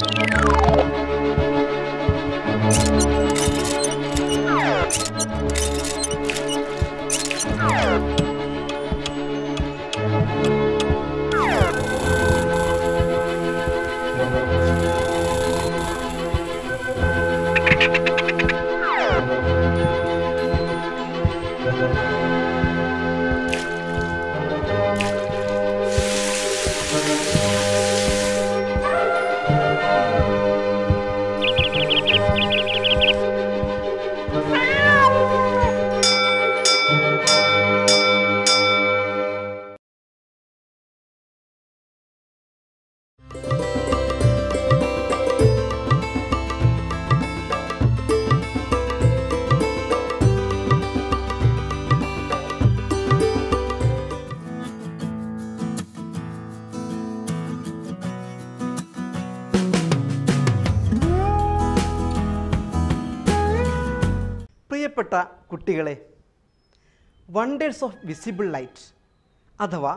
Thank you. പ്രിയപ്പെട്ട കുട്ടികളെ wonders of visible light അഥവാ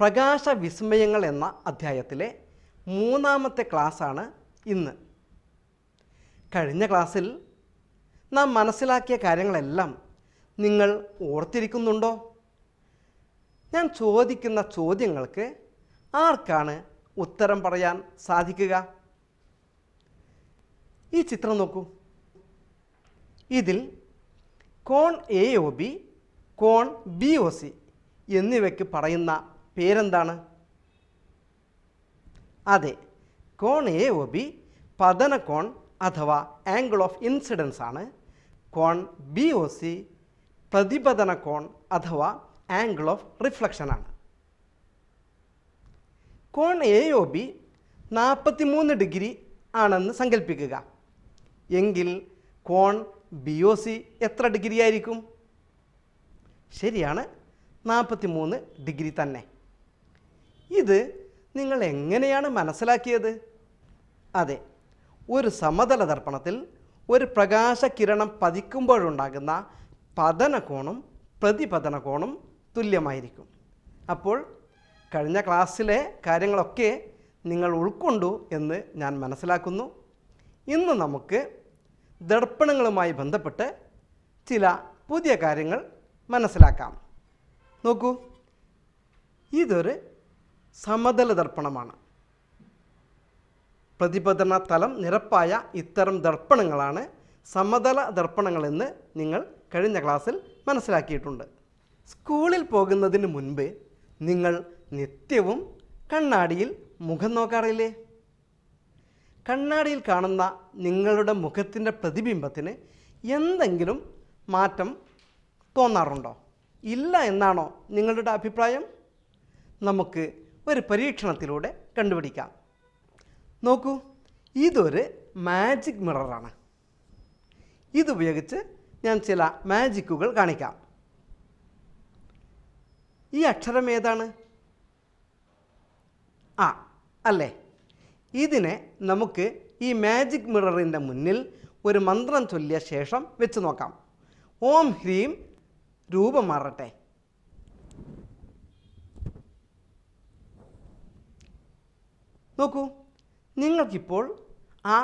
പ്രകാശ വിസ്മയങ്ങൾ എന്ന അധ്യായത്തിലെ മൂന്നാമത്തെ ക്ലാസ്സാണ് ഇന്ന് കഴിഞ്ഞ ക്ലാസ്സിൽ നാം മനസ്സിലാക്കിയ കാര്യങ്ങളെല്ലാം നിങ്ങൾ ഓർത്തിരിക്കുന്നുണ്ടോ ഞാൻ ചോദിക്കുന്ന ചോദ്യങ്ങൾക്ക് ആർക്കാണ് ഉത്തരം പറയാൻ സാധിക്കുക ഈ ചിത്രം നോക്കൂ ഇതിൽ കോൺ എ ഒ ബി കോൺ ബി ഒ സി എന്നിവയ്ക്ക് പറയുന്ന പേരെന്താണ് അതെ കോൺ എ ഒ ബി കോൺ അഥവാ ആംഗിൾ ഓഫ് ഇൻസിഡൻസ് ആണ് കോൺ ബി ഒ സി പ്രതിപതന കോൺ അഥവാ ആംഗിൾ ഓഫ് റിഫ്ലക്ഷൻ ആണ് കോൺ എ ഒ ബി മൂന്ന് ഡിഗ്രി ആണെന്ന് സങ്കല്പിക്കുക എങ്കിൽ കോൺ ബി ഒ സി എത്ര ഡിഗ്രി ആയിരിക്കും ശരിയാണ് നാൽപ്പത്തി മൂന്ന് ഡിഗ്രി തന്നെ ഇത് നിങ്ങൾ എങ്ങനെയാണ് മനസ്സിലാക്കിയത് അതെ ഒരു സമതല ദർപ്പണത്തിൽ ഒരു പ്രകാശകിരണം പതിക്കുമ്പോഴുണ്ടാകുന്ന പതനകോണും പ്രതിപതനകോണും തുല്യമായിരിക്കും അപ്പോൾ കഴിഞ്ഞ ക്ലാസ്സിലെ കാര്യങ്ങളൊക്കെ നിങ്ങൾ ഉൾക്കൊണ്ടു എന്ന് ഞാൻ മനസ്സിലാക്കുന്നു ഇന്ന് നമുക്ക് ദർപ്പണങ്ങളുമായി ബന്ധപ്പെട്ട് ചില പുതിയ കാര്യങ്ങൾ മനസ്സിലാക്കാം നോക്കൂ ഇതൊരു സമതല ദർപ്പണമാണ് പ്രതിപദന തലം നിരപ്പായ ഇത്തരം ദർപ്പണങ്ങളാണ് സമതല ദർപ്പണങ്ങളെന്ന് നിങ്ങൾ കഴിഞ്ഞ ക്ലാസ്സിൽ മനസ്സിലാക്കിയിട്ടുണ്ട് സ്കൂളിൽ പോകുന്നതിന് മുൻപ് നിങ്ങൾ നിത്യവും കണ്ണാടിയിൽ മുഖം നോക്കാറില്ലേ കണ്ണാടിയിൽ കാണുന്ന നിങ്ങളുടെ മുഖത്തിൻ്റെ പ്രതിബിംബത്തിന് എന്തെങ്കിലും മാറ്റം തോന്നാറുണ്ടോ ഇല്ല എന്നാണോ നിങ്ങളുടെ അഭിപ്രായം നമുക്ക് ഒരു പരീക്ഷണത്തിലൂടെ കണ്ടുപിടിക്കാം നോക്കൂ ഇതൊരു മാജിക് മിററാണ് ഇതുപയോഗിച്ച് ഞാൻ ചില മാജിക്കുകൾ കാണിക്കാം ഈ അക്ഷരം ഏതാണ് ആ അല്ലേ ഇതിനെ നമുക്ക് ഈ മാജിക് മിററിൻ്റെ മുന്നിൽ ഒരു മന്ത്രം ചൊല്ലിയ ശേഷം വെച്ച് നോക്കാം ഓം ഹ്രീം രൂപം മാറട്ടെ നോക്കൂ നിങ്ങൾക്കിപ്പോൾ ആ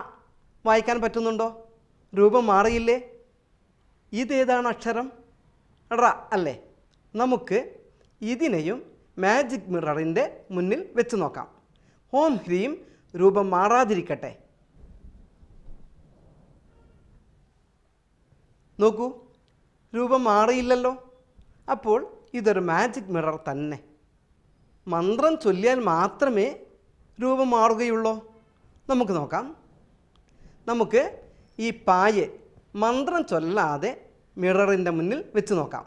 വായിക്കാൻ പറ്റുന്നുണ്ടോ രൂപം മാറിയില്ലേ ഇതേതാണ് അക്ഷരം റ അല്ലേ നമുക്ക് ഇതിനെയും മാജിക് മിററിൻ്റെ മുന്നിൽ വെച്ച് നോക്കാം ഓം ഹ്രീം രൂപം മാറാതിരിക്കട്ടെ നോക്കൂ രൂപം മാറിയില്ലല്ലോ അപ്പോൾ ഇതൊരു മാജിക് മിറർ തന്നെ മന്ത്രം ചൊല്ലിയാൽ മാത്രമേ രൂപം മാറുകയുള്ളൂ നമുക്ക് നോക്കാം നമുക്ക് ഈ പായെ മന്ത്രം ചൊല്ലാതെ മിററിൻ്റെ മുന്നിൽ വെച്ച് നോക്കാം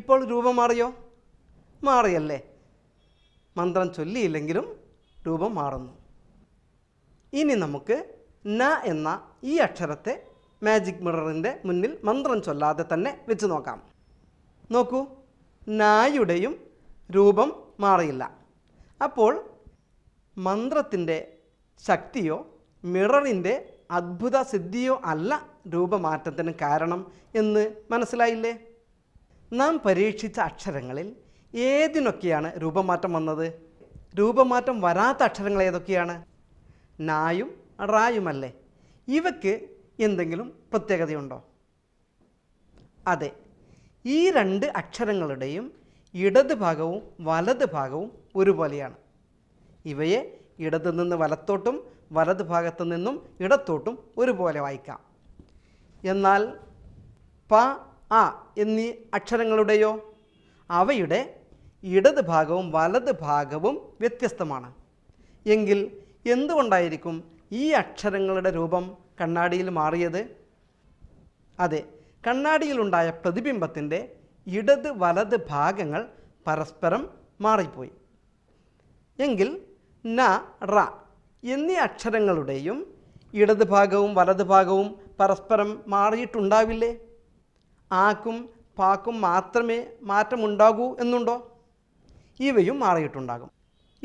ഇപ്പോൾ രൂപം മാറിയോ മാറിയല്ലേ മന്ത്രം ചൊല്ലിയില്ലെങ്കിലും രൂപം മാറുന്നു ഇനി നമുക്ക് ന എന്ന ഈ അക്ഷരത്തെ മാജിക് മിററിൻ്റെ മുന്നിൽ മന്ത്രം ചൊല്ലാതെ തന്നെ വെച്ച് നോക്കാം നോക്കൂ നായുടെയും രൂപം മാറിയില്ല അപ്പോൾ മന്ത്രത്തിൻ്റെ ശക്തിയോ മിററിൻ്റെ അത്ഭുത സിദ്ധിയോ അല്ല രൂപമാറ്റത്തിന് കാരണം എന്ന് മനസ്സിലായില്ലേ നാം പരീക്ഷിച്ച അക്ഷരങ്ങളിൽ ഏതിനൊക്കെയാണ് രൂപമാറ്റം വന്നത് രൂപമാറ്റം വരാത്ത അക്ഷരങ്ങൾ ഏതൊക്കെയാണ് നായും റായുമല്ലേ ഇവയ്ക്ക് എന്തെങ്കിലും പ്രത്യേകതയുണ്ടോ അതെ ഈ രണ്ട് അക്ഷരങ്ങളുടെയും ഇടത് ഭാഗവും വലത് ഭാഗവും ഒരുപോലെയാണ് ഇവയെ ഇടത് നിന്ന് വലത്തോട്ടും വലത് ഭാഗത്തു നിന്നും ഇടത്തോട്ടും ഒരുപോലെ വായിക്കാം എന്നാൽ പ ആ എന്നീ അക്ഷരങ്ങളുടെയോ അവയുടെ ഇടത് ഭാഗവും വലത് ഭാഗവും വ്യത്യസ്തമാണ് എങ്കിൽ എന്തുകൊണ്ടായിരിക്കും ഈ അക്ഷരങ്ങളുടെ രൂപം കണ്ണാടിയിൽ മാറിയത് അതെ കണ്ണാടിയിലുണ്ടായ പ്രതിബിംബത്തിൻ്റെ ഇടത് വലത് ഭാഗങ്ങൾ പരസ്പരം മാറിപ്പോയി എങ്കിൽ ന റ എന്നീ അക്ഷരങ്ങളുടെയും ഇടത് ഭാഗവും വലത് ഭാഗവും പരസ്പരം മാറിയിട്ടുണ്ടാവില്ലേ ആക്കും പാക്കും മാത്രമേ മാറ്റമുണ്ടാകൂ എന്നുണ്ടോ ഇവയും മാറിയിട്ടുണ്ടാകും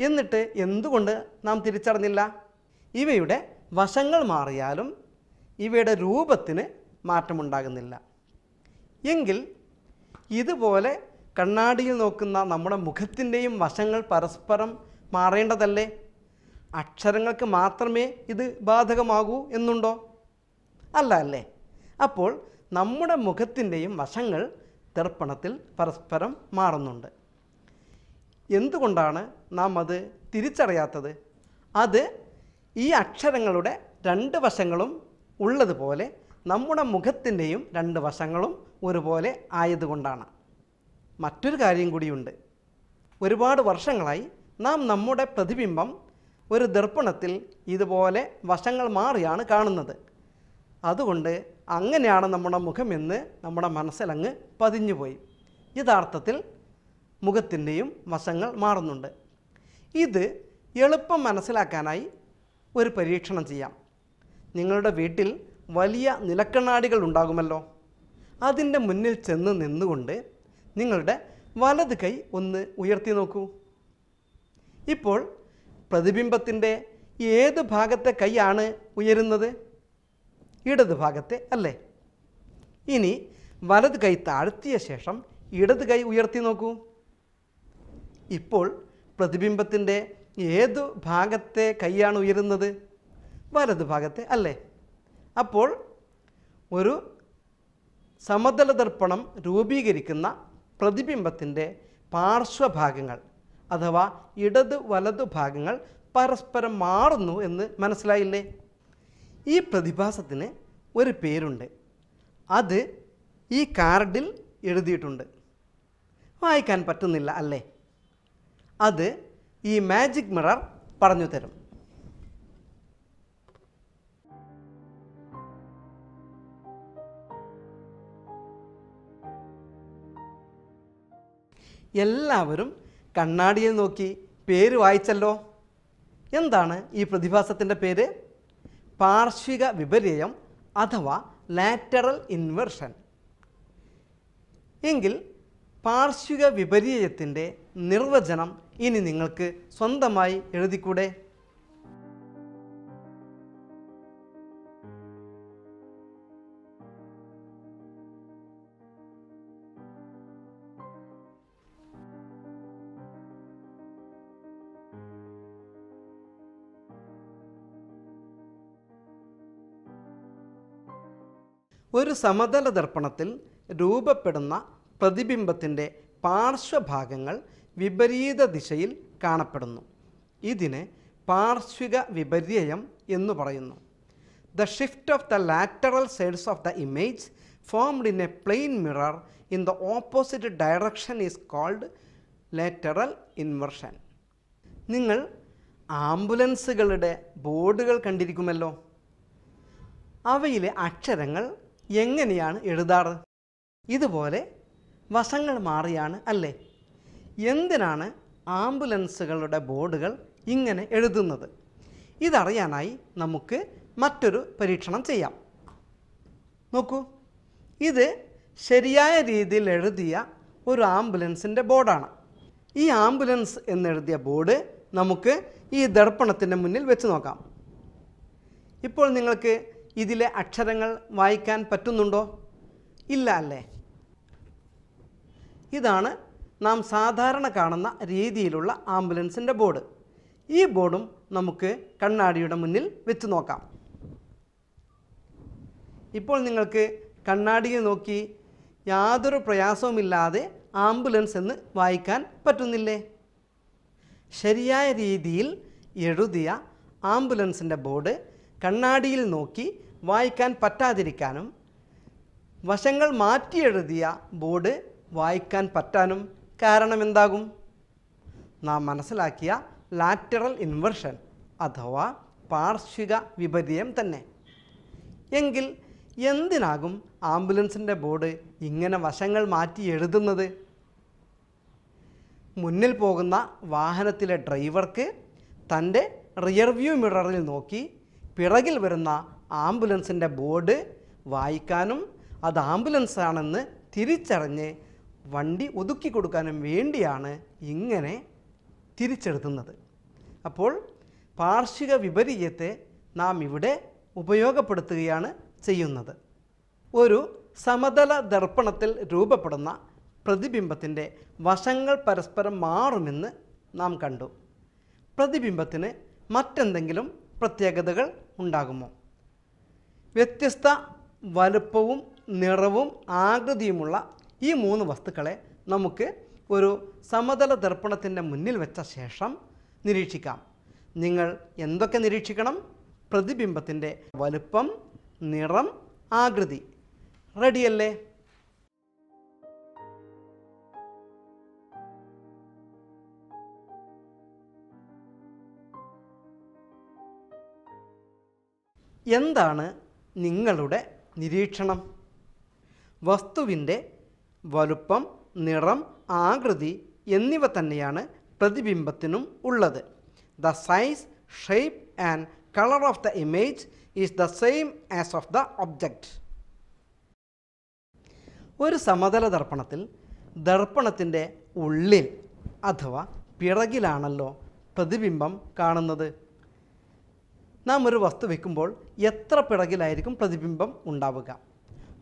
എന്നിട്ട് എന്തുകൊണ്ട് നാം തിരിച്ചറിഞ്ഞില്ല ഇവയുടെ വശങ്ങൾ മാറിയാലും ഇവയുടെ രൂപത്തിന് മാറ്റമുണ്ടാകുന്നില്ല എങ്കിൽ ഇതുപോലെ കണ്ണാടിയിൽ നോക്കുന്ന നമ്മുടെ മുഖത്തിൻ്റെയും വശങ്ങൾ പരസ്പരം മാറേണ്ടതല്ലേ അക്ഷരങ്ങൾക്ക് മാത്രമേ ഇത് ബാധകമാകൂ എന്നുണ്ടോ അല്ല അല്ലേ അപ്പോൾ നമ്മുടെ മുഖത്തിൻ്റെയും വശങ്ങൾ ദർപ്പണത്തിൽ പരസ്പരം മാറുന്നുണ്ട് എന്തുകൊണ്ടാണ് നാം അത് തിരിച്ചറിയാത്തത് അത് ഈ അക്ഷരങ്ങളുടെ രണ്ട് വശങ്ങളും ഉള്ളതുപോലെ നമ്മുടെ മുഖത്തിൻ്റെയും രണ്ട് വശങ്ങളും ഒരുപോലെ ആയതുകൊണ്ടാണ് മറ്റൊരു കാര്യം കൂടിയുണ്ട് ഒരുപാട് വർഷങ്ങളായി നാം നമ്മുടെ പ്രതിബിംബം ഒരു ദർപ്പണത്തിൽ ഇതുപോലെ വശങ്ങൾ മാറിയാണ് കാണുന്നത് അതുകൊണ്ട് അങ്ങനെയാണ് നമ്മുടെ മുഖമെന്ന് നമ്മുടെ മനസ്സിലങ്ങ് പതിഞ്ഞുപോയി യഥാർത്ഥത്തിൽ മുഖത്തിൻ്റെയും വശങ്ങൾ മാറുന്നുണ്ട് ഇത് എളുപ്പം മനസ്സിലാക്കാനായി ഒരു പരീക്ഷണം ചെയ്യാം നിങ്ങളുടെ വീട്ടിൽ വലിയ നിലക്കണ്ണാടികൾ ഉണ്ടാകുമല്ലോ അതിൻ്റെ മുന്നിൽ ചെന്ന് നിന്നുകൊണ്ട് നിങ്ങളുടെ വലത് കൈ ഒന്ന് ഉയർത്തി നോക്കൂ ഇപ്പോൾ പ്രതിബിംബത്തിൻ്റെ ഏത് ഭാഗത്തെ കൈയാണ് ഉയരുന്നത് ഇടത് ഭാഗത്തെ അല്ലേ ഇനി വലത് കൈ താഴ്ത്തിയ ശേഷം ഇടത് കൈ ഉയർത്തി നോക്കൂ ഇപ്പോൾ പ്രതിബിംബത്തിൻ്റെ ഏതു ഭാഗത്തെ കൈയാണ് ഉയരുന്നത് വലത് ഭാഗത്തെ അല്ലേ അപ്പോൾ ഒരു സമതല ദർപ്പണം രൂപീകരിക്കുന്ന പ്രതിബിംബത്തിൻ്റെ പാർശ്വഭാഗങ്ങൾ അഥവാ ഇടത് വലതു ഭാഗങ്ങൾ പരസ്പരം മാറുന്നു എന്ന് മനസ്സിലായില്ലേ ഈ പ്രതിഭാസത്തിന് ഒരു പേരുണ്ട് അത് ഈ കാർഡിൽ എഴുതിയിട്ടുണ്ട് വായിക്കാൻ പറ്റുന്നില്ല അല്ലേ അത് ഈ മാജിക് മിറർ പറഞ്ഞു തരും എല്ലാവരും കണ്ണാടിയിൽ നോക്കി പേര് വായിച്ചല്ലോ എന്താണ് ഈ പ്രതിഭാസത്തിൻ്റെ പേര് പാർശ്വിക വിപര്യം അഥവാ ലാറ്ററൽ ഇൻവെർഷൻ എങ്കിൽ പാർശ്വിക വിപര്യത്തിൻ്റെ നിർവചനം ഇനി നിങ്ങൾക്ക് സ്വന്തമായി എഴുതിക്കൂടെ ഒരു സമതല ദർപ്പണത്തിൽ രൂപപ്പെടുന്ന പ്രതിബിംബത്തിൻ്റെ പാർശ്വഭാഗങ്ങൾ വിപരീത ദിശയിൽ കാണപ്പെടുന്നു ഇതിനെ പാർശ്വിക വിപര്യം എന്ന് പറയുന്നു the shift of the lateral sides of the image formed in a plane mirror in the opposite direction is called lateral inversion നിങ്ങൾ ആംബുലൻസുകളുടെ ബോർഡുകൾ കണ്ടിരിക്കുമല്ലോ അവയിലെ അക്ഷരങ്ങൾ എങ്ങനെയാണ് എഴുതാറ് ഇതുപോലെ വശങ്ങൾ മാറിയാണ് അല്ലേ എന്തിനാണ് ആംബുലൻസുകളുടെ ബോർഡുകൾ ഇങ്ങനെ എഴുതുന്നത് ഇതറിയാനായി നമുക്ക് മറ്റൊരു പരീക്ഷണം ചെയ്യാം നോക്കൂ ഇത് ശരിയായ രീതിയിൽ എഴുതിയ ഒരു ആംബുലൻസിൻ്റെ ബോർഡാണ് ഈ ആംബുലൻസ് എന്നെഴുതിയ ബോർഡ് നമുക്ക് ഈ ദർപ്പണത്തിൻ്റെ മുന്നിൽ വെച്ച് നോക്കാം ഇപ്പോൾ നിങ്ങൾക്ക് ഇതിലെ അക്ഷരങ്ങൾ വായിക്കാൻ പറ്റുന്നുണ്ടോ ഇല്ല അല്ലേ ഇതാണ് നാം സാധാരണ കാണുന്ന രീതിയിലുള്ള ആംബുലൻസിൻ്റെ ബോർഡ് ഈ ബോർഡും നമുക്ക് കണ്ണാടിയുടെ മുന്നിൽ വെച്ച് നോക്കാം ഇപ്പോൾ നിങ്ങൾക്ക് കണ്ണാടിയെ നോക്കി യാതൊരു പ്രയാസവുമില്ലാതെ ആംബുലൻസ് എന്ന് വായിക്കാൻ പറ്റുന്നില്ലേ ശരിയായ രീതിയിൽ എഴുതിയ ആംബുലൻസിൻ്റെ ബോർഡ് കണ്ണാടിയിൽ നോക്കി വായിക്കാൻ പറ്റാതിരിക്കാനും വശങ്ങൾ മാറ്റിയെഴുതിയ ബോർഡ് വായിക്കാൻ പറ്റാനും കാരണം എന്താകും നാം മനസ്സിലാക്കിയ ലാറ്ററൽ ഇൻവെർഷൻ അഥവാ പാർശ്വിക വിപര്യം തന്നെ എങ്കിൽ എന്തിനാകും ആംബുലൻസിൻ്റെ ബോർഡ് ഇങ്ങനെ വശങ്ങൾ മാറ്റി എഴുതുന്നത് മുന്നിൽ പോകുന്ന വാഹനത്തിലെ ഡ്രൈവർക്ക് തൻ്റെ റിയർവ്യൂ മിററിൽ നോക്കി പിറകിൽ വരുന്ന ആംബുലൻസിൻ്റെ ബോർഡ് വായിക്കാനും അത് ആംബുലൻസ് ആണെന്ന് തിരിച്ചറിഞ്ഞ് വണ്ടി ഒതുക്കി കൊടുക്കാനും വേണ്ടിയാണ് ഇങ്ങനെ തിരിച്ചെടുത്തുന്നത് അപ്പോൾ പാർശ്വിക വിപരീയത്തെ നാം ഇവിടെ ഉപയോഗപ്പെടുത്തുകയാണ് ചെയ്യുന്നത് ഒരു സമതല ദർപ്പണത്തിൽ രൂപപ്പെടുന്ന പ്രതിബിംബത്തിൻ്റെ വശങ്ങൾ പരസ്പരം മാറുമെന്ന് നാം കണ്ടു പ്രതിബിംബത്തിന് മറ്റെന്തെങ്കിലും പ്രത്യേകതകൾ ഉണ്ടാകുമോ വ്യത്യസ്ത വലുപ്പവും നിറവും ആകൃതിയുമുള്ള ഈ മൂന്ന് വസ്തുക്കളെ നമുക്ക് ഒരു സമതല ദർപ്പണത്തിൻ്റെ മുന്നിൽ വെച്ച ശേഷം നിരീക്ഷിക്കാം നിങ്ങൾ എന്തൊക്കെ നിരീക്ഷിക്കണം പ്രതിബിംബത്തിൻ്റെ വലുപ്പം നിറം ആകൃതി റെഡിയല്ലേ എന്താണ് നിങ്ങളുടെ നിരീക്ഷണം വസ്തുവിൻ്റെ വലുപ്പം നിറം ആകൃതി എന്നിവ തന്നെയാണ് പ്രതിബിംബത്തിനും ഉള്ളത് the size shape and colour of the image is the same as of the object ഒരു സമതല ദർപ്പണത്തിൽ ദർപ്പണത്തിൻ്റെ ഉള്ളിൽ അഥവാ പിറകിലാണല്ലോ പ്രതിബിംബം കാണുന്നത് നാം ഒരു വസ്തു വയ്ക്കുമ്പോൾ എത്ര പിടകിലായിരിക്കും പ്രതിബിംബം ഉണ്ടാവുക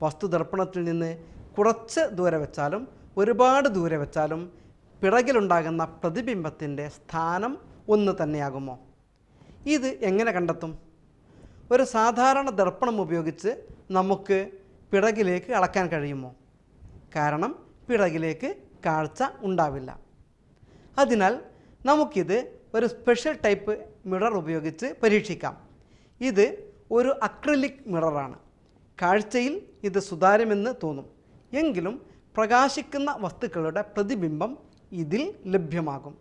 വസ്തു ദർപ്പണത്തിൽ നിന്ന് കുറച്ച് ദൂരെ വെച്ചാലും ഒരുപാട് ദൂരെ വെച്ചാലും പിടകിലുണ്ടാകുന്ന പ്രതിബിംബത്തിൻ്റെ സ്ഥാനം ഒന്ന് തന്നെയാകുമോ ഇത് എങ്ങനെ കണ്ടെത്തും ഒരു സാധാരണ ദർപ്പണം ഉപയോഗിച്ച് നമുക്ക് പിടകിലേക്ക് അളക്കാൻ കഴിയുമോ കാരണം പിടകിലേക്ക് കാഴ്ച ഉണ്ടാവില്ല അതിനാൽ നമുക്കിത് ഒരു സ്പെഷ്യൽ ടൈപ്പ് മിറർ ഉപയോഗിച്ച് പരീക്ഷിക്കാം ഇത് ഒരു അക്രിലിക് മിററാണ് കാഴ്ചയിൽ ഇത് സുതാര്യമെന്ന് തോന്നും എങ്കിലും പ്രകാശിക്കുന്ന വസ്തുക്കളുടെ പ്രതിബിംബം ഇതിൽ ലഭ്യമാകും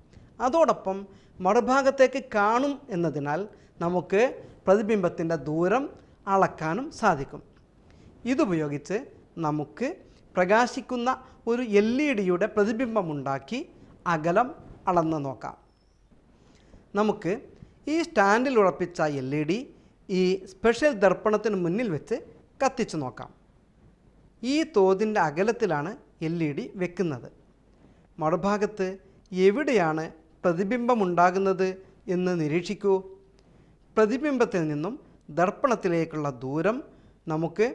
അതോടൊപ്പം മറുഭാഗത്തേക്ക് കാണും എന്നതിനാൽ നമുക്ക് പ്രതിബിംബത്തിൻ്റെ ദൂരം അളക്കാനും സാധിക്കും ഇതുപയോഗിച്ച് നമുക്ക് പ്രകാശിക്കുന്ന ഒരു എൽ ഇ e ഡിയുടെ പ്രതിബിംബമുണ്ടാക്കി അകലം അളന്ന് നോക്കാം നമുക്ക് ഈ സ്റ്റാൻഡിൽ ഉറപ്പിച്ച എൽ ഇ ഡി ഈ സ്പെഷ്യൽ ദർപ്പണത്തിന് മുന്നിൽ വെച്ച് കത്തിച്ചു നോക്കാം ഈ തോതിൻ്റെ അകലത്തിലാണ് എൽ ഇ ഡി വെക്കുന്നത് മറുഭാഗത്ത് എവിടെയാണ് പ്രതിബിംബമുണ്ടാകുന്നത് എന്ന് നിരീക്ഷിക്കൂ പ്രതിബിംബത്തിൽ നിന്നും ദർപ്പണത്തിലേക്കുള്ള ദൂരം നമുക്ക്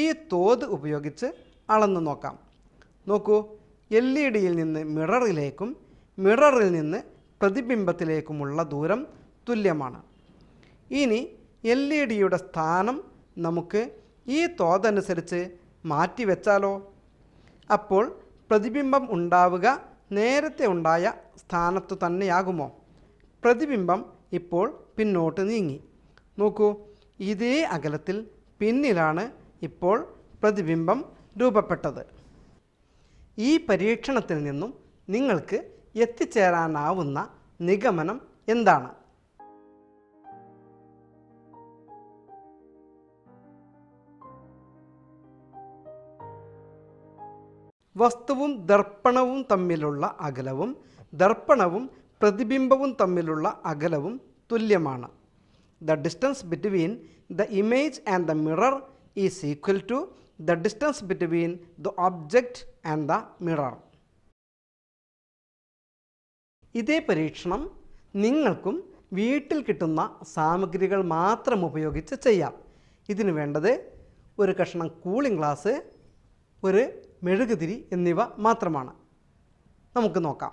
ഈ തോത് ഉപയോഗിച്ച് അളന്നു നോക്കാം നോക്കൂ എൽ ഇ ഡിയിൽ നിന്ന് മിററിലേക്കും മിററിൽ നിന്ന് പ്രതിബിംബത്തിലേക്കുമുള്ള ദൂരം തുല്യമാണ് ഇനി എൽ ഇ e ഡിയുടെ സ്ഥാനം നമുക്ക് ഈ തോതനുസരിച്ച് മാറ്റിവെച്ചാലോ അപ്പോൾ പ്രതിബിംബം ഉണ്ടാവുക നേരത്തെ ഉണ്ടായ സ്ഥാനത്തു തന്നെയാകുമോ പ്രതിബിംബം ഇപ്പോൾ പിന്നോട്ട് നീങ്ങി നോക്കൂ ഇതേ അകലത്തിൽ പിന്നിലാണ് ഇപ്പോൾ പ്രതിബിംബം രൂപപ്പെട്ടത് ഈ പരീക്ഷണത്തിൽ നിന്നും നിങ്ങൾക്ക് എത്തിച്ചേരാനാവുന്ന നിഗമനം എന്താണ് വസ്തുവും ദർപ്പണവും തമ്മിലുള്ള അകലവും ദർപ്പണവും പ്രതിബിംബവും തമ്മിലുള്ള അകലവും തുല്യമാണ് the distance between the image and the mirror is equal to the distance between the object and the mirror ഇതേ പരീക്ഷണം നിങ്ങൾക്കും വീട്ടിൽ കിട്ടുന്ന സാമഗ്രികൾ മാത്രം ഉപയോഗിച്ച് ചെയ്യാം ഇതിന് വേണ്ടത് ഒരു കഷ്ണം കൂളിംഗ് ഗ്ലാസ് ഒരു മെഴുകുതിരി എന്നിവ മാത്രമാണ് നമുക്ക് നോക്കാം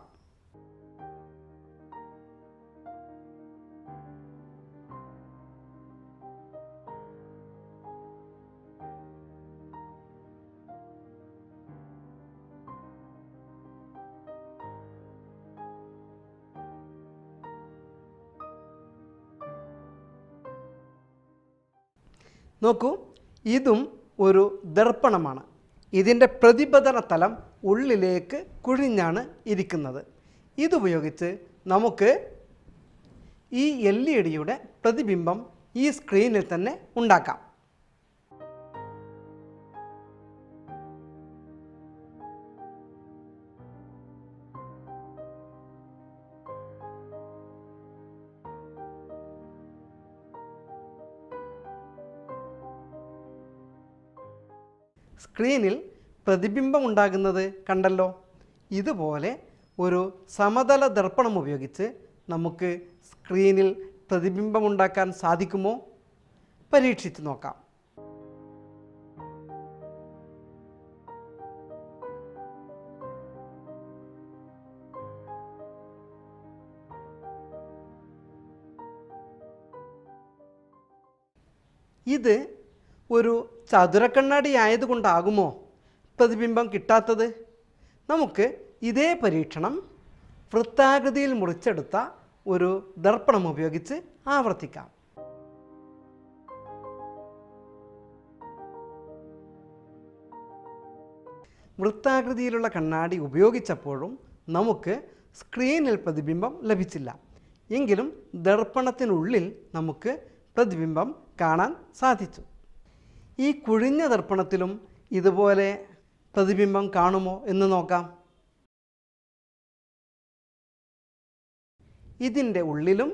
നോക്കൂ ഇതും ഒരു ദർപ്പണമാണ് ഇതിൻ്റെ പ്രതിബദന തലം ഉള്ളിലേക്ക് കുഴിഞ്ഞാണ് ഇരിക്കുന്നത് ഇതുപയോഗിച്ച് നമുക്ക് ഈ എൽ ഇ e ഡിയുടെ പ്രതിബിംബം ഈ സ്ക്രീനിൽ തന്നെ ഉണ്ടാക്കാം സ്ക്രീനിൽ പ്രതിബിംബം ഉണ്ടാകുന്നത് കണ്ടല്ലോ ഇതുപോലെ ഒരു സമതല ദർപ്പണം ഉപയോഗിച്ച് നമുക്ക് സ്ക്രീനിൽ പ്രതിബിംബം ഉണ്ടാക്കാൻ സാധിക്കുമോ പരീക്ഷിച്ച് നോക്കാം ഇത് ഒരു ചതുരക്കണ്ണാടി ആയതുകൊണ്ടാകുമോ പ്രതിബിംബം കിട്ടാത്തത് നമുക്ക് ഇതേ പരീക്ഷണം വൃത്താകൃതിയിൽ മുറിച്ചെടുത്ത ഒരു ദർപ്പണം ഉപയോഗിച്ച് ആവർത്തിക്കാം വൃത്താകൃതിയിലുള്ള കണ്ണാടി ഉപയോഗിച്ചപ്പോഴും നമുക്ക് സ്ക്രീനിൽ പ്രതിബിംബം ലഭിച്ചില്ല എങ്കിലും ദർപ്പണത്തിനുള്ളിൽ നമുക്ക് പ്രതിബിംബം കാണാൻ സാധിച്ചു ഈ കുഴിഞ്ഞ ദർപ്പണത്തിലും ഇതുപോലെ പ്രതിബിംബം കാണുമോ എന്ന് നോക്കാം ഇതിൻ്റെ ഉള്ളിലും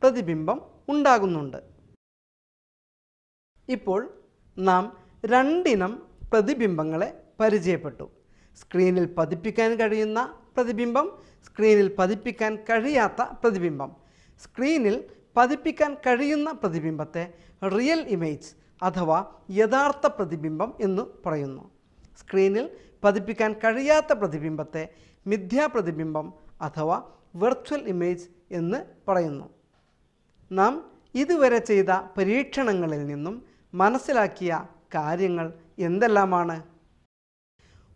പ്രതിബിംബം ഉണ്ടാകുന്നുണ്ട് ഇപ്പോൾ നാം രണ്ടിനം പ്രതിബിംബങ്ങളെ പരിചയപ്പെട്ടു സ്ക്രീനിൽ പതിപ്പിക്കാൻ കഴിയുന്ന പ്രതിബിംബം സ്ക്രീനിൽ പതിപ്പിക്കാൻ കഴിയാത്ത പ്രതിബിംബം സ്ക്രീനിൽ പതിപ്പിക്കാൻ കഴിയുന്ന പ്രതിബിംബത്തെ റിയൽ ഇമേജ് അഥവാ യഥാർത്ഥ പ്രതിബിംബം എന്ന് പറയുന്നു സ്ക്രീനിൽ പതിപ്പിക്കാൻ കഴിയാത്ത പ്രതിബിംബത്തെ മിഥ്യാപ്രതിബിംബം അഥവാ വെർച്വൽ ഇമേജ് എന്ന് പറയുന്നു നാം ഇതുവരെ ചെയ്ത പരീക്ഷണങ്ങളിൽ നിന്നും മനസ്സിലാക്കിയ കാര്യങ്ങൾ എന്തെല്ലാമാണ്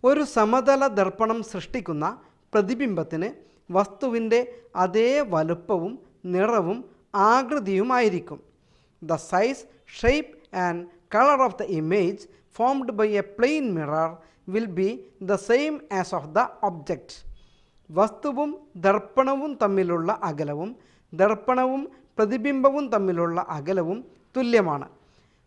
ഒരു സമതല ദർപ്പണം സൃഷ്ടിക്കുന്ന പ്രതിബിംബത്തിന് വസ്തുവിൻ്റെ അതേ വലുപ്പവും നിറവും ആകൃതിയുമായിരിക്കും the size shape and color of the image formed by a plane mirror will be the same as of the object. Vastubum, Darpanavum, Tamilulla, Agalavum, Darpanavum, Pradibimbavum, Tamilulla, Agalavum, Tulyamana.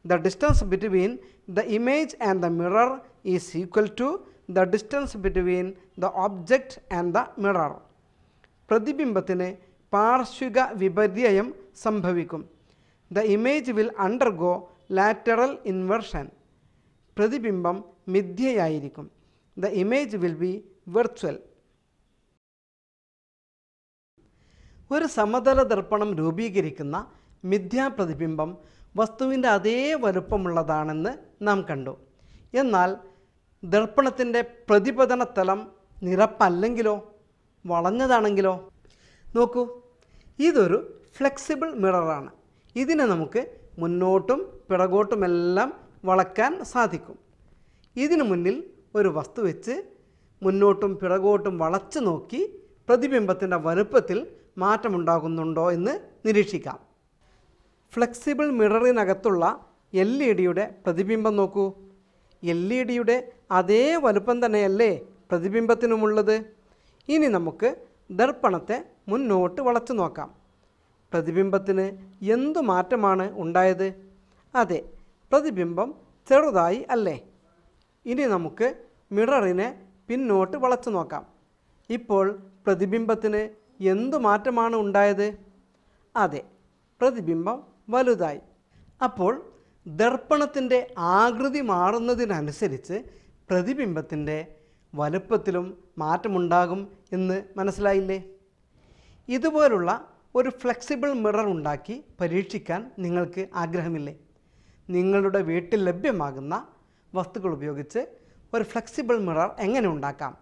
The distance between the image and the mirror is equal to the distance between the object and the mirror. Pradibimbatine, Parshuga Vibadiyam, Sambhavikum. The image will undergo lateral inversion പ്രതിബിംബം മിഥ്യയായിരിക്കും the image will be virtual ഒരു സമതല ദർപ്പണം രൂപീകരിക്കുന്ന മിഥ്യാപ്രതിബിംബം വസ്തുവിൻ്റെ അതേ വലുപ്പമുള്ളതാണെന്ന് നാം കണ്ടു എന്നാൽ ദർപ്പണത്തിൻ്റെ പ്രതിപതന തലം നിറപ്പല്ലെങ്കിലോ വളഞ്ഞതാണെങ്കിലോ നോക്കൂ ഇതൊരു ഫ്ലെക്സിബിൾ മിററാണ് ഇതിനെ നമുക്ക് മുന്നോട്ടും പിറകോട്ടുമെല്ലാം വളക്കാൻ സാധിക്കും ഇതിനു മുന്നിൽ ഒരു വസ്തു വെച്ച് മുന്നോട്ടും പിറകോട്ടും വളച്ചു നോക്കി പ്രതിബിംബത്തിൻ്റെ വലുപ്പത്തിൽ മാറ്റമുണ്ടാകുന്നുണ്ടോ എന്ന് നിരീക്ഷിക്കാം ഫ്ലെക്സിബിൾ മിററിനകത്തുള്ള എൽ ഇ ഡിയുടെ പ്രതിബിംബം നോക്കൂ എൽ ഇ ഡിയുടെ അതേ വലുപ്പം തന്നെയല്ലേ പ്രതിബിംബത്തിനുമുള്ളത് ഇനി നമുക്ക് ദർപ്പണത്തെ മുന്നോട്ട് വളച്ചു നോക്കാം പ്രതിബിംബത്തിന് എന്തു മാറ്റമാണ് ഉണ്ടായത് അതെ പ്രതിബിംബം ചെറുതായി അല്ലേ ഇനി നമുക്ക് മിററിനെ പിന്നോട്ട് വളച്ചു നോക്കാം ഇപ്പോൾ പ്രതിബിംബത്തിന് എന്തു മാറ്റമാണ് ഉണ്ടായത് അതെ പ്രതിബിംബം വലുതായി അപ്പോൾ ദർപ്പണത്തിൻ്റെ ആകൃതി മാറുന്നതിനനുസരിച്ച് പ്രതിബിംബത്തിൻ്റെ വലുപ്പത്തിലും മാറ്റമുണ്ടാകും എന്ന് മനസ്സിലായില്ലേ ഇതുപോലുള്ള ഒരു ഫ്ലെക്സിബിൾ മിറർ ഉണ്ടാക്കി പരീക്ഷിക്കാൻ നിങ്ങൾക്ക് ആഗ്രഹമില്ലേ നിങ്ങളുടെ വീട്ടിൽ ലഭ്യമാകുന്ന വസ്തുക്കൾ ഉപയോഗിച്ച് ഒരു ഫ്ലെക്സിബിൾ മിറർ എങ്ങനെ ഉണ്ടാക്കാം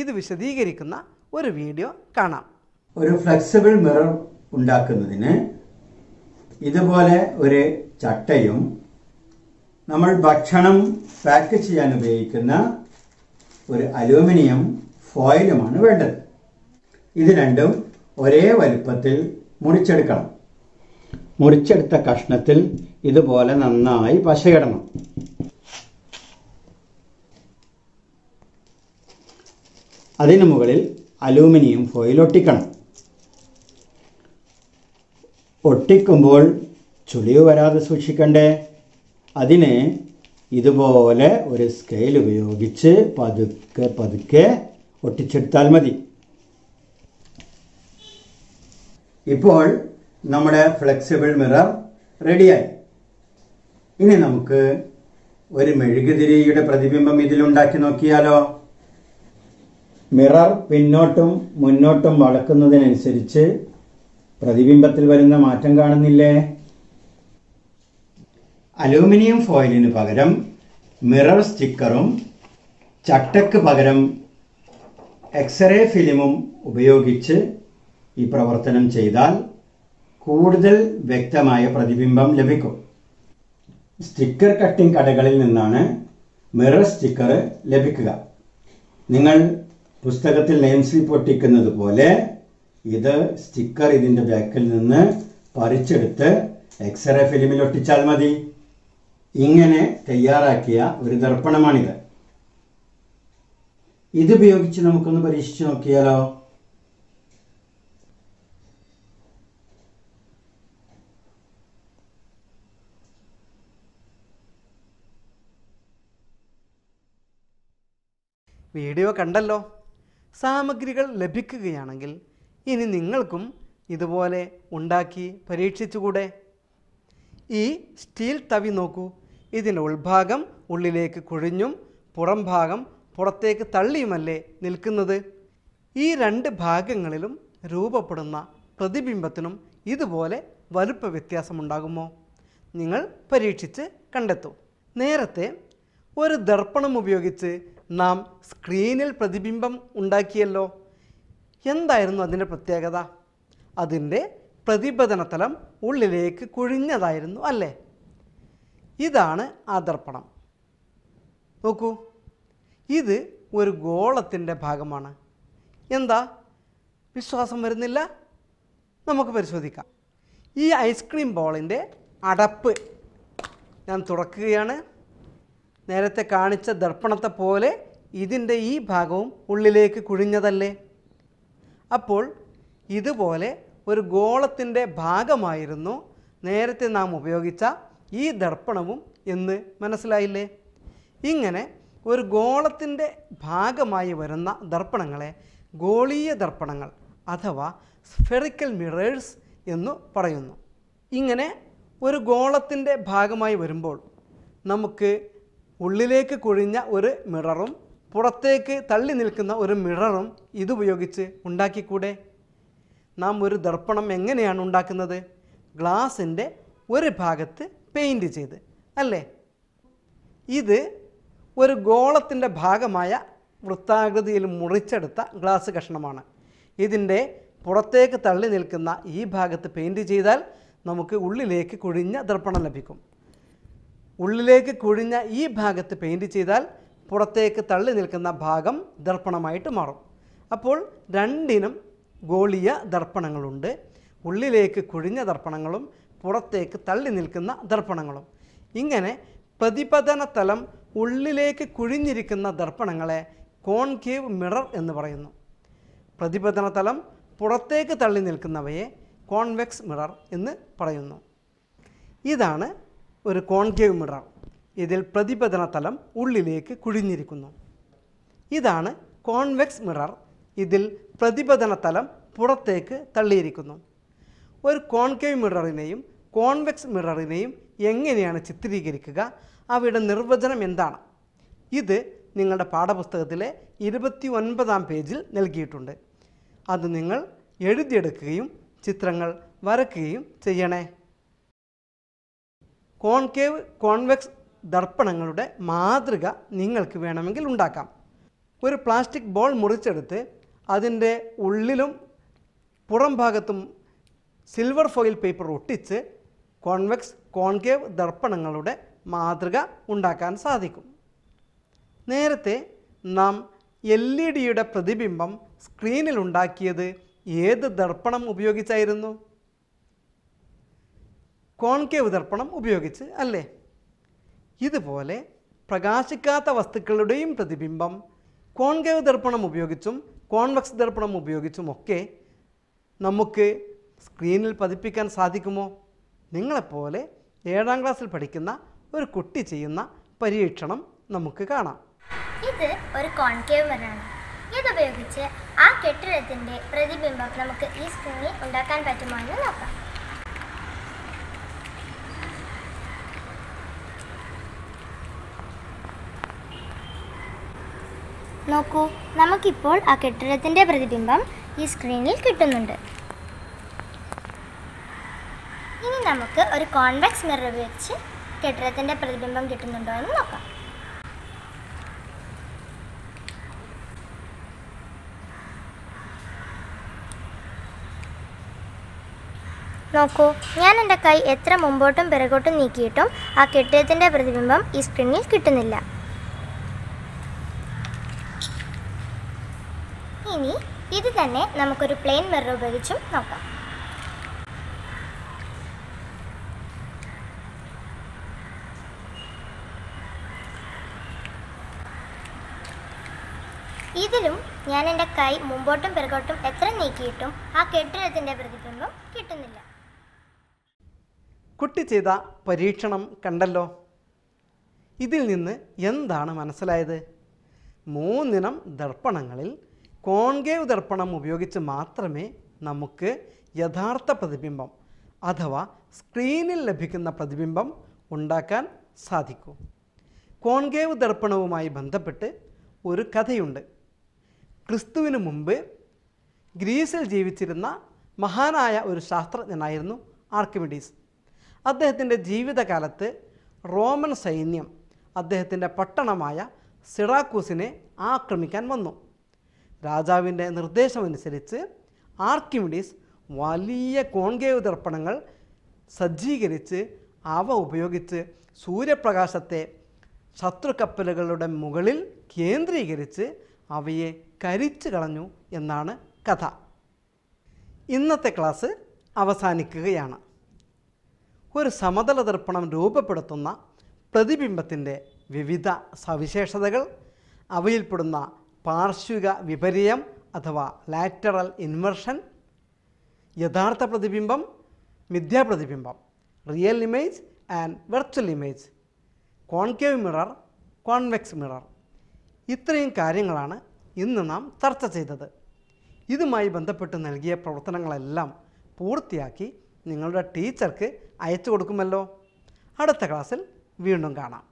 ഇത് വിശദീകരിക്കുന്ന ഒരു വീഡിയോ കാണാം ഒരു ഫ്ലെക്സിബിൾ മിറർ ഉണ്ടാക്കുന്നതിന് ഇതുപോലെ ഒരു ചട്ടയും നമ്മൾ ഭക്ഷണം പാക്ക് ചെയ്യാൻ ഉപയോഗിക്കുന്ന ഒരു അലൂമിനിയം ഫോയിലുമാണ് വേണ്ടത് ഇത് രണ്ടും ഒരേ വലുപ്പത്തിൽ മുറിച്ചെടുക്കണം മുറിച്ചെടുത്ത കഷ്ണത്തിൽ ഇതുപോലെ നന്നായി പശയിടണം അതിനു മുകളിൽ അലൂമിനിയം ഫോയിൽ ഒട്ടിക്കണം ഒട്ടിക്കുമ്പോൾ ചുളിവ് വരാതെ സൂക്ഷിക്കണ്ടേ അതിന് ഇതുപോലെ ഒരു സ്കെയിൽ ഉപയോഗിച്ച് പതുക്കെ പതുക്കെ ഒട്ടിച്ചെടുത്താൽ മതി ഇപ്പോൾ നമ്മുടെ ഫ്ലെക്സിബിൾ മിറർ റെഡിയായി ഇനി നമുക്ക് ഒരു മെഴുകുതിരിയുടെ പ്രതിബിംബം ഇതിലുണ്ടാക്കി നോക്കിയാലോ മിറർ പിന്നോട്ടും മുന്നോട്ടും വളക്കുന്നതിനനുസരിച്ച് പ്രതിബിംബത്തിൽ വരുന്ന മാറ്റം കാണുന്നില്ലേ അലൂമിനിയം ഫോയിലിന് പകരം മിറർ സ്റ്റിക്കറും ചട്ടക്ക് പകരം എക്സ്റേ ഫിലിമും ഉപയോഗിച്ച് ഈ പ്രവർത്തനം ചെയ്താൽ കൂടുതൽ വ്യക്തമായ പ്രതിബിംബം ലഭിക്കും സ്റ്റിക്കർ കട്ടിംഗ് കടകളിൽ നിന്നാണ് മിറർ സ്റ്റിക്കർ ലഭിക്കുക നിങ്ങൾ പുസ്തകത്തിൽ നെയിംസിൽ പൊട്ടിക്കുന്നത് പോലെ ഇത് സ്റ്റിക്കർ ഇതിൻ്റെ ബാക്കിൽ നിന്ന് പറിച്ചെടുത്ത് എക്സ്റേ ഫിലിമിൽ ഒട്ടിച്ചാൽ മതി ഇങ്ങനെ തയ്യാറാക്കിയ ഒരു ദർപ്പണമാണിത് ഇതുപയോഗിച്ച് നമുക്കൊന്ന് പരീക്ഷിച്ച് നോക്കിയാലോ വീഡിയോ കണ്ടല്ലോ സാമഗ്രികൾ ലഭിക്കുകയാണെങ്കിൽ ഇനി നിങ്ങൾക്കും ഇതുപോലെ ഉണ്ടാക്കി പരീക്ഷിച്ചുകൂടെ ഈ സ്റ്റീൽ തവി നോക്കൂ ഇതിൻ്റെ ഉൾഭാഗം ഉള്ളിലേക്ക് കുഴിഞ്ഞും പുറം ഭാഗം പുറത്തേക്ക് തള്ളിയുമല്ലേ നിൽക്കുന്നത് ഈ രണ്ട് ഭാഗങ്ങളിലും രൂപപ്പെടുന്ന പ്രതിബിംബത്തിനും ഇതുപോലെ വലുപ്പ വ്യത്യാസമുണ്ടാകുമോ നിങ്ങൾ പരീക്ഷിച്ച് കണ്ടെത്തും നേരത്തെ ഒരു ദർപ്പണം ഉപയോഗിച്ച് നാം സ്ക്രീനിൽ പ്രതിബിംബം ഉണ്ടാക്കിയല്ലോ എന്തായിരുന്നു അതിൻ്റെ പ്രത്യേകത അതിൻ്റെ പ്രതിബദനതലം ഉള്ളിലേക്ക് കുഴിഞ്ഞതായിരുന്നു അല്ലേ ഇതാണ് ആദർപ്പണം നോക്കൂ ഇത് ഒരു ഗോളത്തിൻ്റെ ഭാഗമാണ് എന്താ വിശ്വാസം വരുന്നില്ല നമുക്ക് പരിശോധിക്കാം ഈ ഐസ്ക്രീം ബോളിൻ്റെ അടപ്പ് ഞാൻ തുറക്കുകയാണ് നേരത്തെ കാണിച്ച ദർപ്പണത്തെ പോലെ ഇതിൻ്റെ ഈ ഭാഗവും ഉള്ളിലേക്ക് കുഴിഞ്ഞതല്ലേ അപ്പോൾ ഇതുപോലെ ഒരു ഗോളത്തിൻ്റെ ഭാഗമായിരുന്നു നേരത്തെ നാം ഉപയോഗിച്ച ഈ ദർപ്പണവും എന്ന് മനസ്സിലായില്ലേ ഇങ്ങനെ ഒരു ഗോളത്തിൻ്റെ ഭാഗമായി വരുന്ന ദർപ്പണങ്ങളെ ഗോളീയ ദർപ്പണങ്ങൾ അഥവാ സ്ഫെറിക്കൽ മിറേഴ്സ് എന്നു പറയുന്നു ഇങ്ങനെ ഒരു ഗോളത്തിൻ്റെ ഭാഗമായി വരുമ്പോൾ നമുക്ക് ഉള്ളിലേക്ക് കുഴിഞ്ഞ ഒരു മിററും പുറത്തേക്ക് തള്ളി നിൽക്കുന്ന ഒരു മിററും ഇതുപയോഗിച്ച് ഉണ്ടാക്കിക്കൂടെ നാം ഒരു ദർപ്പണം എങ്ങനെയാണ് ഉണ്ടാക്കുന്നത് ഗ്ലാസിൻ്റെ ഒരു ഭാഗത്ത് പെയിൻറ് ചെയ്ത് അല്ലേ ഇത് ഒരു ഗോളത്തിൻ്റെ ഭാഗമായ വൃത്താകൃതിയിൽ മുറിച്ചെടുത്ത ഗ്ലാസ് കഷ്ണമാണ് ഇതിൻ്റെ പുറത്തേക്ക് തള്ളി നിൽക്കുന്ന ഈ ഭാഗത്ത് പെയിൻറ് ചെയ്താൽ നമുക്ക് ഉള്ളിലേക്ക് കുഴിഞ്ഞ ദർപ്പണം ലഭിക്കും ഉള്ളിലേക്ക് കുഴിഞ്ഞ ഈ ഭാഗത്ത് പെയിൻറ് ചെയ്താൽ പുറത്തേക്ക് തള്ളി നിൽക്കുന്ന ഭാഗം ദർപ്പണമായിട്ട് മാറും അപ്പോൾ രണ്ടിനും ഗോളിയ ദർപ്പണങ്ങളുണ്ട് ഉള്ളിലേക്ക് കുഴിഞ്ഞ ദർപ്പണങ്ങളും പുറത്തേക്ക് തള്ളി നിൽക്കുന്ന ദർപ്പണങ്ങളും ഇങ്ങനെ പ്രതിപതന തലം ഉള്ളിലേക്ക് കുഴിഞ്ഞിരിക്കുന്ന ദർപ്പണങ്ങളെ കോൺകേവ് മിറർ എന്ന് പറയുന്നു പ്രതിപതന തലം പുറത്തേക്ക് തള്ളി നിൽക്കുന്നവയെ കോൺവെക്സ് മിറർ എന്ന് പറയുന്നു ഇതാണ് ഒരു കോൺകേവ് മിറർ ഇതിൽ പ്രതിപതന തലം ഉള്ളിലേക്ക് കുഴിഞ്ഞിരിക്കുന്നു ഇതാണ് കോൺവെക്സ് മിറർ ഇതിൽ പ്രതിപതന തലം പുറത്തേക്ക് തള്ളിയിരിക്കുന്നു ഒരു കോൺകേവ് മിററിനെയും കോൺവെക്സ് മിററിനെയും എങ്ങനെയാണ് ചിത്രീകരിക്കുക അവയുടെ നിർവചനം എന്താണ് ഇത് നിങ്ങളുടെ പാഠപുസ്തകത്തിലെ ഇരുപത്തി ഒൻപതാം പേജിൽ നൽകിയിട്ടുണ്ട് അത് നിങ്ങൾ എഴുതിയെടുക്കുകയും ചിത്രങ്ങൾ വരയ്ക്കുകയും ചെയ്യണേ കോൺകേവ് കോൺവെക്സ് ദർപ്പണങ്ങളുടെ മാതൃക നിങ്ങൾക്ക് വേണമെങ്കിൽ ഉണ്ടാക്കാം ഒരു പ്ലാസ്റ്റിക് ബോൾ മുറിച്ചെടുത്ത് അതിൻ്റെ ഉള്ളിലും പുറം ഭാഗത്തും സിൽവർ ഫോയിൽ പേപ്പർ ഒട്ടിച്ച് കോൺവെക്സ് കോൺകേവ് ദർപ്പണങ്ങളുടെ മാതൃക ഉണ്ടാക്കാൻ സാധിക്കും നേരത്തെ നാം എൽ ഇ ഡിയുടെ പ്രതിബിംബം സ്ക്രീനിൽ ഉണ്ടാക്കിയത് ഏത് ദർപ്പണം ഉപയോഗിച്ചായിരുന്നു കോൺകേവ് ദർപ്പണം ഉപയോഗിച്ച് അല്ലേ ഇതുപോലെ പ്രകാശിക്കാത്ത വസ്തുക്കളുടെയും പ്രതിബിംബം കോൺകേവ് ദർപ്പണം ഉപയോഗിച്ചും കോൺവെക്സ് ദർപ്പണം ഉപയോഗിച്ചുമൊക്കെ നമുക്ക് സ്ക്രീനിൽ പതിപ്പിക്കാൻ സാധിക്കുമോ നിങ്ങളെപ്പോലെ ഏഴാം ക്ലാസ്സിൽ പഠിക്കുന്ന ഒരു കുട്ടി ചെയ്യുന്ന പരീക്ഷണം നമുക്ക് കാണാം ഇത് ഒരു കോൺകേവ് വരാണ് ഇതുപയോഗിച്ച് ആ കെട്ടിടത്തിൻ്റെ പ്രതിബിംബം നമുക്ക് ഈ സ്ക്രീനിൽ ഉണ്ടാക്കാൻ പറ്റുമോ എന്ന് നോക്കാം നോക്കൂ നമുക്കിപ്പോൾ ആ കെട്ടിടത്തിൻ്റെ പ്രതിബിംബം ഈ സ്ക്രീനിൽ കിട്ടുന്നുണ്ട് ഇനി നമുക്ക് ഒരു കോൺവെക്സ് മിറർ ഉപയോഗിച്ച് കെട്ടിടത്തിൻ്റെ പ്രതിബിംബം കിട്ടുന്നുണ്ടോ എന്ന് നോക്കാം നോക്കൂ ഞാൻ എൻ്റെ കൈ എത്ര മുമ്പോട്ടും പിറകോട്ടും നീക്കിയിട്ടും ആ കെട്ടിടത്തിൻ്റെ പ്രതിബിംബം ഈ സ്ക്രീനിൽ കിട്ടുന്നില്ല ഇത് തന്നെ നമുക്കൊരു പ്ലെയിൻ മിറർ ഉപയോഗിച്ചും നോക്കാം ഇതിലും ഞാൻ എൻ്റെ കൈ മുമ്പോട്ടും പിറകോട്ടും എത്ര നീക്കിയിട്ടും ആ കെട്ടിടത്തിൻ്റെ പ്രതിബിംബം കിട്ടുന്നില്ല കുട്ടി ചെയ്ത പരീക്ഷണം കണ്ടല്ലോ ഇതിൽ നിന്ന് എന്താണ് മനസ്സിലായത് മൂന്നിനം ദർപ്പണങ്ങളിൽ കോൺകേവ് ദർപ്പണം ഉപയോഗിച്ച് മാത്രമേ നമുക്ക് യഥാർത്ഥ പ്രതിബിംബം അഥവാ സ്ക്രീനിൽ ലഭിക്കുന്ന പ്രതിബിംബം ഉണ്ടാക്കാൻ സാധിക്കൂ കോൺകേവ് ദർപ്പണവുമായി ബന്ധപ്പെട്ട് ഒരു കഥയുണ്ട് ക്രിസ്തുവിന് മുമ്പ് ഗ്രീസിൽ ജീവിച്ചിരുന്ന മഹാനായ ഒരു ശാസ്ത്രജ്ഞനായിരുന്നു ആർക്കിമിഡീസ് അദ്ദേഹത്തിൻ്റെ ജീവിതകാലത്ത് റോമൻ സൈന്യം അദ്ദേഹത്തിൻ്റെ പട്ടണമായ സിറാക്കൂസിനെ ആക്രമിക്കാൻ വന്നു രാജാവിൻ്റെ നിർദ്ദേശമനുസരിച്ച് ആർക്കിമിഡീസ് വലിയ കോൺകേവ് ദർപ്പണങ്ങൾ സജ്ജീകരിച്ച് അവ ഉപയോഗിച്ച് സൂര്യപ്രകാശത്തെ ശത്രുക്കപ്പലുകളുടെ മുകളിൽ കേന്ദ്രീകരിച്ച് അവയെ കരിച്ചു കളഞ്ഞു എന്നാണ് കഥ ഇന്നത്തെ ക്ലാസ് അവസാനിക്കുകയാണ് ഒരു സമതല ദർപ്പണം രൂപപ്പെടുത്തുന്ന പ്രതിബിംബത്തിൻ്റെ വിവിധ സവിശേഷതകൾ അവയിൽപ്പെടുന്ന പാർശ്വിക വിപര്യം അഥവാ ലാറ്ററൽ ഇൻവെർഷൻ യഥാർത്ഥ പ്രതിബിംബം മിഥ്യാപ്രതിബിംബം real image and virtual image concave mirror convex mirror ഇത്രയും കാര്യങ്ങളാണ് ഇന്ന് നാം ചർച്ച ചെയ്തത് ഇതുമായി ബന്ധപ്പെട്ട് നൽകിയ പ്രവർത്തനങ്ങളെല്ലാം പൂർത്തിയാക്കി നിങ്ങളുടെ ടീച്ചർക്ക് അയച്ചു കൊടുക്കുമല്ലോ അടുത്ത ക്ലാസ്സിൽ വീണ്ടും കാണാം